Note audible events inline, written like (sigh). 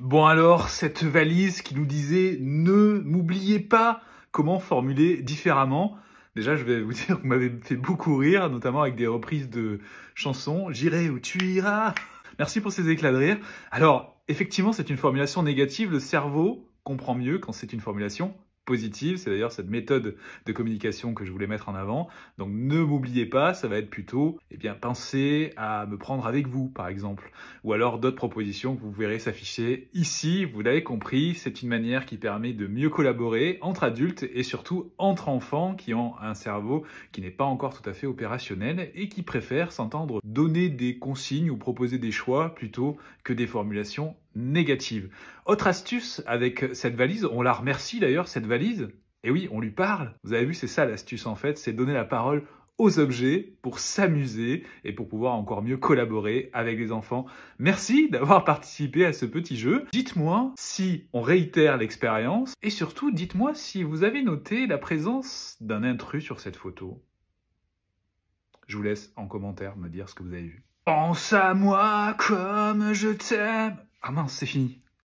Bon alors, cette valise qui nous disait ne m'oubliez pas, comment formuler différemment Déjà, je vais vous (laughs) dire que vous m'avez fait beaucoup rire, notamment avec des reprises de chansons. J'irai où tu iras. Merci pour ces éclats de rire. Alors, effectivement, c'est une formulation négative. Le cerveau comprend mieux quand c'est une formulation c'est d'ailleurs cette méthode de communication que je voulais mettre en avant. Donc ne m'oubliez pas, ça va être plutôt, eh bien, penser à me prendre avec vous, par exemple. Ou alors d'autres propositions que vous verrez s'afficher ici. Vous l'avez compris, c'est une manière qui permet de mieux collaborer entre adultes et surtout entre enfants qui ont un cerveau qui n'est pas encore tout à fait opérationnel et qui préfèrent s'entendre donner des consignes ou proposer des choix plutôt que des formulations négatives. Autre astuce avec cette valise, on la remercie d'ailleurs, cette valise et oui, on lui parle. Vous avez vu, c'est ça l'astuce en fait, c'est donner la parole aux objets pour s'amuser et pour pouvoir encore mieux collaborer avec les enfants. Merci d'avoir participé à ce petit jeu. Dites-moi si on réitère l'expérience et surtout dites-moi si vous avez noté la présence d'un intrus sur cette photo. Je vous laisse en commentaire me dire ce que vous avez vu. Pense à moi comme je t'aime. Ah mince, c'est fini.